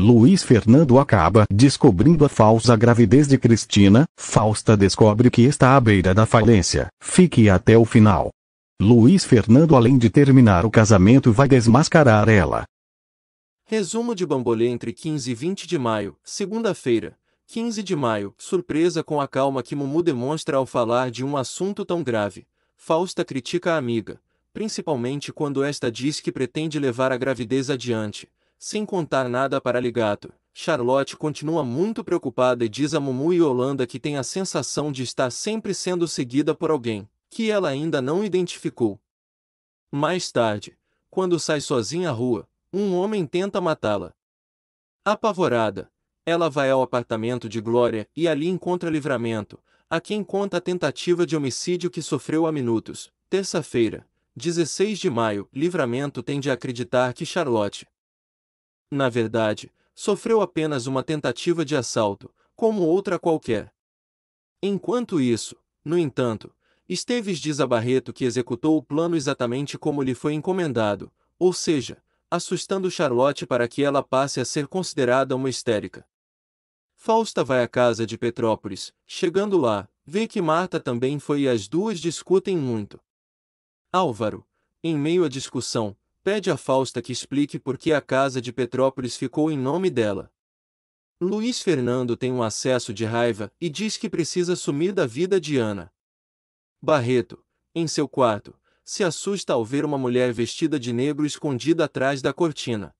Luiz Fernando acaba descobrindo a falsa gravidez de Cristina, Fausta descobre que está à beira da falência, fique até o final. Luiz Fernando além de terminar o casamento vai desmascarar ela. Resumo de Bambolê entre 15 e 20 de maio, segunda-feira, 15 de maio, surpresa com a calma que Mumu demonstra ao falar de um assunto tão grave. Fausta critica a amiga, principalmente quando esta diz que pretende levar a gravidez adiante, sem contar nada para Ligato, Charlotte continua muito preocupada e diz a Mumu e Holanda que tem a sensação de estar sempre sendo seguida por alguém, que ela ainda não identificou. Mais tarde, quando sai sozinha à rua, um homem tenta matá-la. Apavorada, ela vai ao apartamento de Glória e ali encontra livramento, a quem conta a tentativa de homicídio que sofreu há minutos. Terça-feira, 16 de maio, livramento tende a acreditar que Charlotte, na verdade, sofreu apenas uma tentativa de assalto, como outra qualquer. Enquanto isso, no entanto, Esteves diz a Barreto que executou o plano exatamente como lhe foi encomendado, ou seja, assustando Charlotte para que ela passe a ser considerada uma histérica. Fausta vai à casa de Petrópolis, chegando lá, vê que Marta também foi e as duas discutem muito. Álvaro, em meio à discussão, pede a Fausta que explique por que a casa de Petrópolis ficou em nome dela. Luiz Fernando tem um acesso de raiva e diz que precisa sumir da vida de Ana. Barreto, em seu quarto, se assusta ao ver uma mulher vestida de negro escondida atrás da cortina.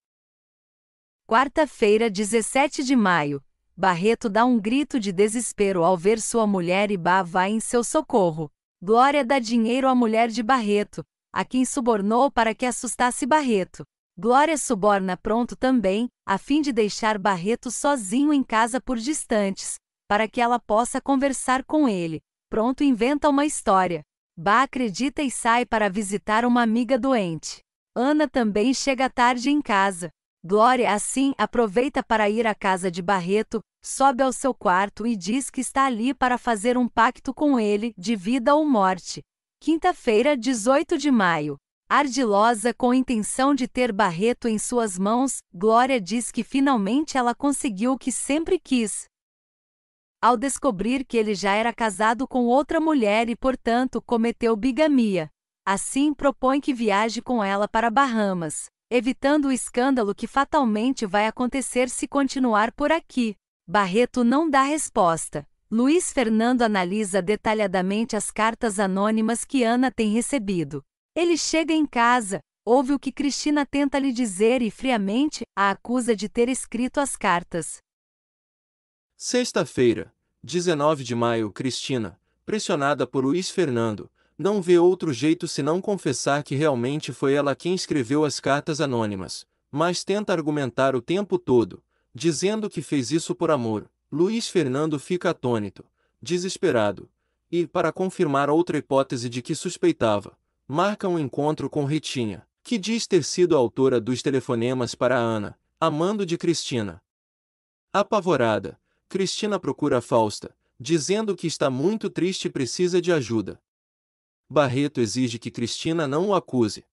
Quarta-feira, 17 de maio, Barreto dá um grito de desespero ao ver sua mulher e Bá vai em seu socorro. Glória dá dinheiro à mulher de Barreto, a quem subornou para que assustasse Barreto. Glória suborna Pronto também, a fim de deixar Barreto sozinho em casa por distantes, para que ela possa conversar com ele. Pronto inventa uma história. Bá acredita e sai para visitar uma amiga doente. Ana também chega tarde em casa. Glória, assim, aproveita para ir à casa de Barreto, sobe ao seu quarto e diz que está ali para fazer um pacto com ele, de vida ou morte. Quinta-feira, 18 de maio. Ardilosa com intenção de ter Barreto em suas mãos, Glória diz que finalmente ela conseguiu o que sempre quis. Ao descobrir que ele já era casado com outra mulher e, portanto, cometeu bigamia. Assim, propõe que viaje com ela para Bahamas, evitando o escândalo que fatalmente vai acontecer se continuar por aqui. Barreto não dá resposta. Luiz Fernando analisa detalhadamente as cartas anônimas que Ana tem recebido. Ele chega em casa, ouve o que Cristina tenta lhe dizer e friamente a acusa de ter escrito as cartas. Sexta-feira, 19 de maio, Cristina, pressionada por Luiz Fernando, não vê outro jeito senão confessar que realmente foi ela quem escreveu as cartas anônimas, mas tenta argumentar o tempo todo, dizendo que fez isso por amor, Luiz Fernando fica atônito, desesperado, e, para confirmar outra hipótese de que suspeitava, marca um encontro com Ritinha, que diz ter sido a autora dos telefonemas para Ana, amando de Cristina. Apavorada, Cristina procura Fausta, dizendo que está muito triste e precisa de ajuda. Barreto exige que Cristina não o acuse,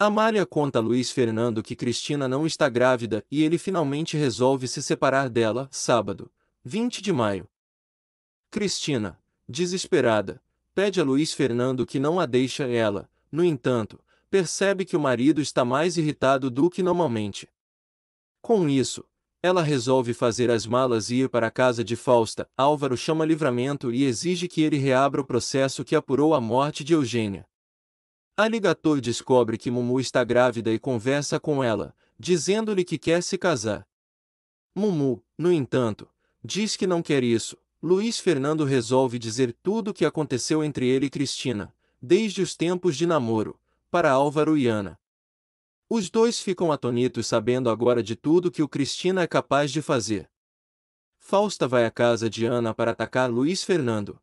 Amália conta a Luiz Fernando que Cristina não está grávida e ele finalmente resolve se separar dela, sábado, 20 de maio. Cristina, desesperada, pede a Luiz Fernando que não a deixe ela, no entanto, percebe que o marido está mais irritado do que normalmente. Com isso, ela resolve fazer as malas e ir para a casa de Fausta. Álvaro chama livramento e exige que ele reabra o processo que apurou a morte de Eugênia. Alligator descobre que Mumu está grávida e conversa com ela, dizendo-lhe que quer se casar. Mumu, no entanto, diz que não quer isso. Luiz Fernando resolve dizer tudo o que aconteceu entre ele e Cristina, desde os tempos de namoro, para Álvaro e Ana. Os dois ficam atonitos sabendo agora de tudo que o Cristina é capaz de fazer. Fausta vai à casa de Ana para atacar Luiz Fernando,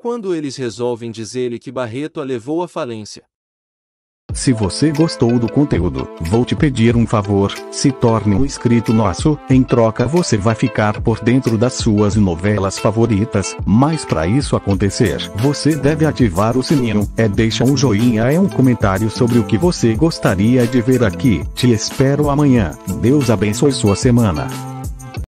quando eles resolvem dizer-lhe que Barreto a levou à falência. Se você gostou do conteúdo, vou te pedir um favor, se torne um inscrito nosso, em troca você vai ficar por dentro das suas novelas favoritas, mas para isso acontecer, você deve ativar o sininho, é deixa um joinha e um comentário sobre o que você gostaria de ver aqui. Te espero amanhã. Deus abençoe sua semana.